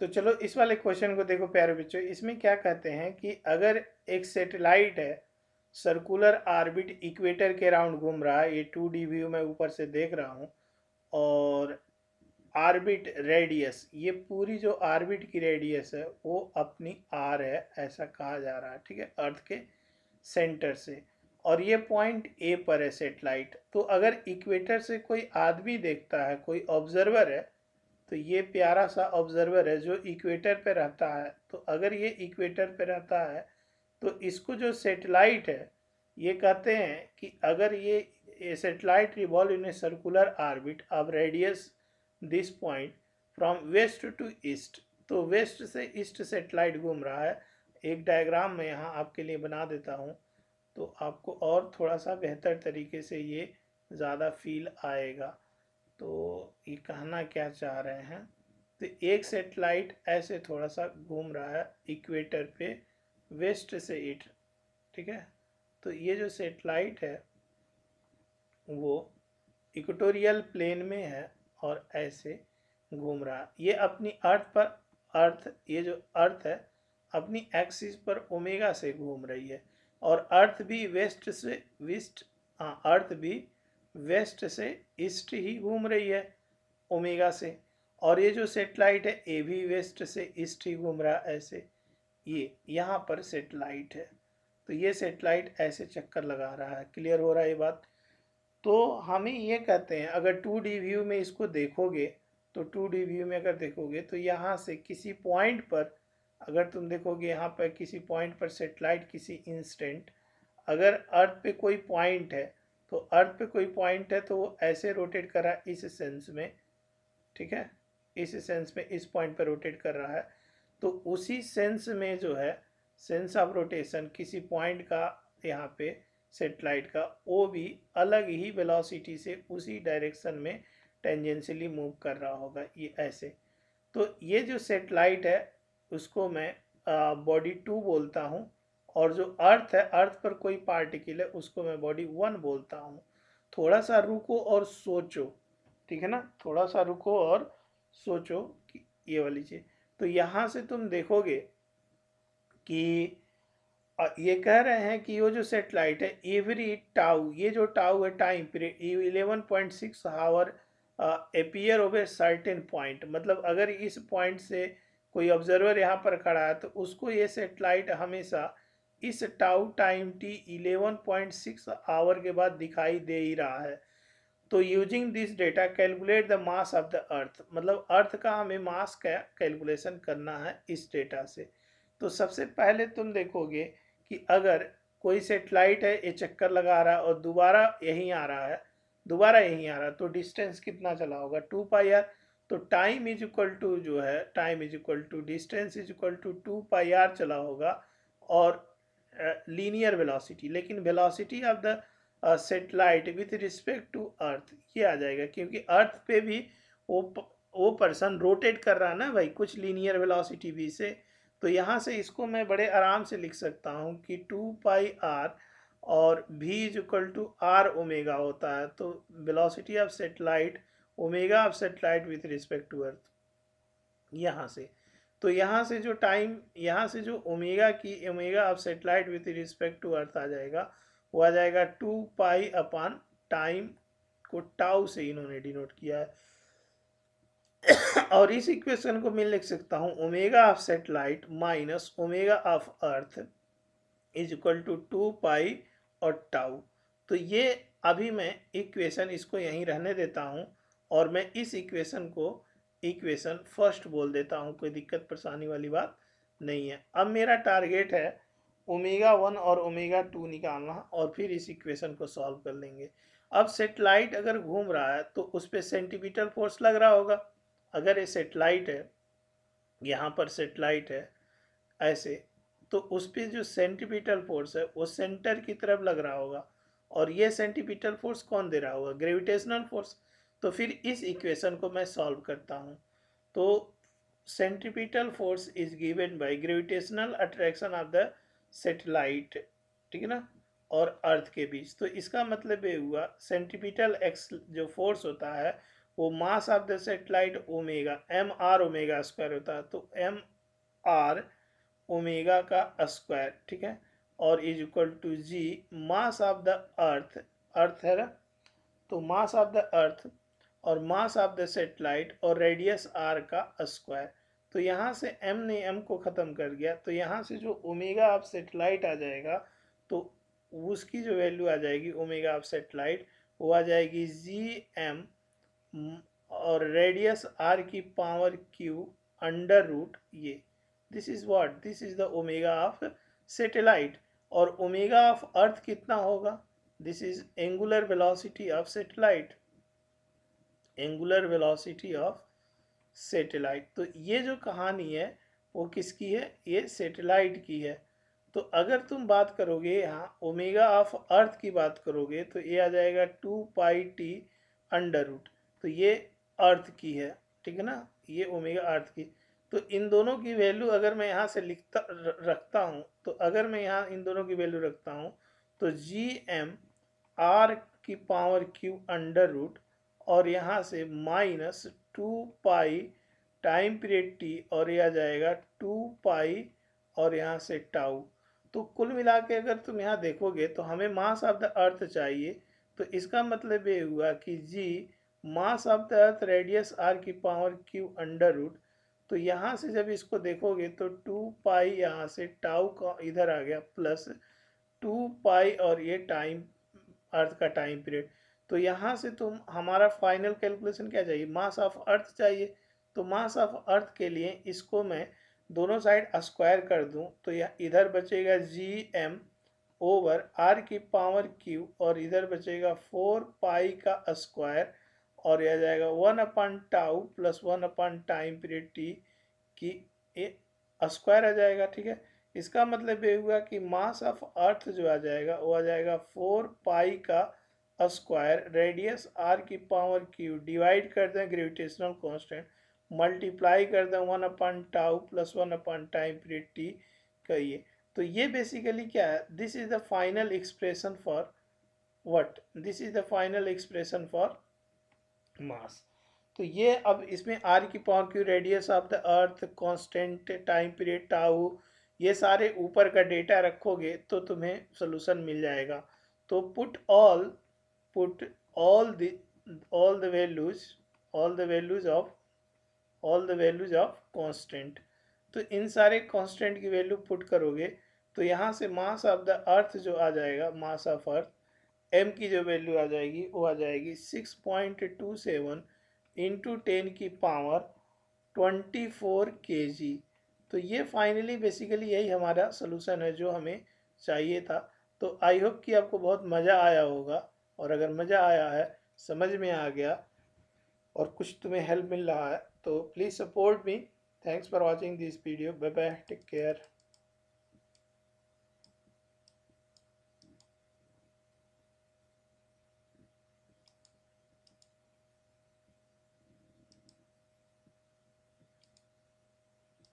तो चलो इस वाले क्वेश्चन को देखो प्यारे बच्चों इसमें क्या कहते हैं कि अगर एक सेटेलाइट है सर्कुलर आर्बिट इक्वेटर के राउंड घूम रहा है ये टू डी व्यू में ऊपर से देख रहा हूँ और आर्बिट रेडियस ये पूरी जो आर्बिट की रेडियस है वो अपनी आर है ऐसा कहा जा रहा है ठीक है अर्थ के सेंटर से और ये पॉइंट ए पर है सेटेलाइट तो अगर इक्वेटर से कोई आदमी देखता है कोई ऑब्जर्वर है तो ये प्यारा सा ऑब्जर्वर है जो इक्वेटर पे रहता है तो अगर ये इक्वेटर पे रहता है तो इसको जो सेटेलाइट है ये कहते हैं कि अगर ये satellite revolve in a circular orbit अब radius this point from west to east तो वेस्ट से ईस्ट सेटेलाइट घूम रहा है एक डायग्राम मैं यहाँ आपके लिए बना देता हूँ तो आपको और थोड़ा सा बेहतर तरीके से ये ज़्यादा फील आएगा तो ये कहना क्या चाह रहे हैं तो एक सेटेलाइट ऐसे थोड़ा सा घूम रहा है इक्वेटर पे वेस्ट से ईट ठीक है तो ये जो सेटेलाइट है वो इक्वेटोरियल प्लेन में है और ऐसे घूम रहा ये अपनी अर्थ पर अर्थ ये जो अर्थ है अपनी एक्सिस पर ओमेगा से घूम रही है और अर्थ भी वेस्ट से वेस्ट हाँ अर्थ भी वेस्ट से ईस्ट ही घूम रही है ओमेगा से और ये जो सेटेलाइट है ये भी वेस्ट से ईस्ट ही घूम रहा है ऐसे ये यहाँ पर सेटेलाइट है तो ये सेटेलाइट ऐसे चक्कर लगा रहा है क्लियर हो रहा है ये बात तो हमें ये कहते हैं अगर टू डी व्यू में इसको देखोगे तो टू डी व्यू में अगर देखोगे तो यहाँ से किसी पॉइंट पर अगर तुम देखोगे यहाँ पर किसी पॉइंट पर सेटेलाइट किसी इंस्टेंट अगर अर्थ पे कोई पॉइंट है तो अर्थ पे कोई पॉइंट है तो वो ऐसे रोटेट कर रहा है इस सेंस में ठीक है इस सेंस में इस पॉइंट पे रोटेट कर रहा है तो उसी सेंस में जो है सेंस ऑफ रोटेशन किसी पॉइंट का यहाँ पे सेटेलाइट का वो भी अलग ही वेलोसिटी से उसी डायरेक्शन में टेंजेंशली मूव कर रहा होगा ये ऐसे तो ये जो सेटेलाइट है उसको मैं बॉडी टू बोलता हूँ और जो अर्थ है अर्थ पर कोई पार्टिकल है उसको मैं बॉडी वन बोलता हूँ थोड़ा सा रुको और सोचो ठीक है ना थोड़ा सा रुको और सोचो कि ये वाली चीज़ तो यहाँ से तुम देखोगे कि ये कह रहे हैं कि वो जो सेटेलाइट है एवरी टाउ ये जो टाउ है time period eleven point six hour appear over certain point मतलब अगर इस पॉइंट से कोई ऑब्जर्वर यहाँ पर खड़ा है तो उसको ये सेटेलाइट हमेशा इस टाउ टाइम टी 11.6 आवर के बाद दिखाई दे ही रहा है तो using this data calculate the mass of the earth मतलब अर्थ का हमें मास का कैलकुलेशन करना है इस डेटा से तो सबसे पहले तुम देखोगे कि अगर कोई सेटेलाइट है ये चक्कर लगा रहा है और दोबारा यहीं आ रहा है दोबारा यहीं आ रहा है तो डिस्टेंस कितना चला होगा टू पाई आर तो टाइम इज इक्वल टू जो है time is equal to distance is equal to two pi r चला होगा और लीनियर uh, वेलोसिटी लेकिन velocity of the satellite with respect to earth ये आ जाएगा क्योंकि अर्थ पे भी वो वो पर्सन रोटेट कर रहा है ना भाई कुछ लीनियर वेलोसिटी भी से तो यहाँ से इसको मैं बड़े आराम से लिख सकता हूँ कि टू पाई आर और भी is equal to r omega होता है तो velocity of satellite omega of satellite with respect to earth यहाँ से तो यहाँ से जो टाइम यहाँ से जो ओमेगा की omega of satellite with respect to earth आ जाएगा वो आ जाएगा टू पाई अपान टाइम को टाउ से इन्होंने डिनोट किया है और इस इक्वेशन को मैं लिख सकता हूँ omega of satellite minus omega of earth is equal to two pi और टाउ तो ये अभी मैं इक्वेशन इसको यहीं रहने देता हूँ और मैं इस इक्वेशन को इक्वेशन फर्स्ट बोल देता हूँ कोई दिक्कत परेशानी वाली बात नहीं है अब मेरा टारगेट है ओमेगा वन और ओमेगा टू निकालना और फिर इस इक्वेशन को सॉल्व कर लेंगे अब सेटेलाइट अगर घूम रहा है तो उस पर सेंटीमीटर फोर्स लग रहा होगा अगर ये सेटेलाइट है यहाँ पर सेटेलाइट है ऐसे तो उस पर जो सेंटीमीटर फोर्स है वो सेंटर की तरफ लग रहा होगा और ये सेंटीमीटर फोर्स कौन दे रहा होगा ग्रेविटेशनल फोर्स तो फिर इस इक्वेशन को मैं सॉल्व करता हूँ तो centripetal force is given by gravitational attraction of the satellite ठीक है ना और अर्थ के बीच तो इसका मतलब ये हुआ सेंट्रीपिटल एक्स जो फोर्स होता है वो mass of the satellite omega M R omega square होता है तो एम आर ओमेगा का स्क्वायर ठीक है और is equal to G mass of the earth earth है ना तो मास ऑफ द अर्थ और मास ऑफ द सेटेलाइट और रेडियस आर का स्क्वायर तो यहाँ से एम ने एम को ख़त्म कर गया तो यहाँ से जो ओमेगा ऑफ सेटेलाइट आ जाएगा तो उसकी जो वैल्यू आ जाएगी ओमेगा ऑफ सेटेलाइट वो आ जाएगी जी एम और रेडियस आर की पावर क्यू अंडर रूट ये this is what this is the omega of satellite और ओमेगा ऑफ अर्थ कितना होगा this is angular velocity of satellite angular velocity of satellite तो ये जो कहानी है वो किसकी है ये सेटेलाइट की है तो अगर तुम बात करोगे यहाँ ओमेगा ऑफ अर्थ की बात करोगे तो ये आ जाएगा two pi T under root तो ये अर्थ की है ठीक है ना ये ओमेगा अर्थ की तो इन दोनों की वैल्यू अगर मैं यहाँ से लिखता रखता हूँ तो अगर मैं यहाँ इन दोनों की वैल्यू रखता हूँ तो जी एम आर की पावर क्यू अंडर रूट और यहाँ से minus two pi time period T और यह आ जाएगा टू पाई और यहाँ से टाउ तो कुल मिला के अगर तुम यहाँ देखोगे तो हमें मास ऑफ द अर्थ चाहिए तो इसका मतलब ये हुआ कि G mass of the earth radius R की पावर क्यू अंडर रूट तो यहाँ से जब इसको देखोगे तो टू पाई यहाँ से टाउ का इधर आ गया प्लस टू पाई और ये टाइम अर्थ का टाइम पीरियड तो यहाँ से तुम हमारा फाइनल कैलकुलेशन क्या चाहिए मास ऑफ अर्थ चाहिए तो मास ऑफ अर्थ के लिए इसको मैं दोनों साइड स्क्वायर कर दूं तो यह इधर बचेगा जी एम ओवर आर की पावर क्यू और इधर बचेगा फोर पाई का स्क्वायर और यह जाएगा one upon tau plus one upon time period T की स्क्वायर आ जाएगा ठीक है इसका मतलब ये हुआ कि मास ऑफ अर्थ जो आ जाएगा वो आ जाएगा फोर पाई का स्क्वायर रेडियस आर की पावर क्यू डिवाइड कर दें ग्रेविटेशनल कांस्टेंट मल्टीप्लाई कर दें one upon tau plus one upon time period T कहिए तो ये बेसिकली क्या है this is the final expression for what this is the final expression for mass तो ये अब इसमें आर की power cube radius of the earth constant time period tau ये सारे ऊपर का डेटा रखोगे तो तुम्हें सोल्यूशन मिल जाएगा तो put all put all the all the values all the values of all the values of constant तो इन सारे constant की वैल्यू पुट करोगे तो यहाँ से मास ऑफ द अर्थ जो आ जाएगा मास ऑफ अर्थ एम की जो वैल्यू आ जाएगी वो आ जाएगी six point two seven into ten की power twenty four K G तो ये फाइनली बेसिकली यही हमारा सोलूसन है जो हमें चाहिए था तो आई होप कि आपको बहुत मज़ा आया होगा और अगर मज़ा आया है समझ में आ गया और कुछ तुम्हें हेल्प मिल रहा है तो please support me thanks for watching this video bye bye take care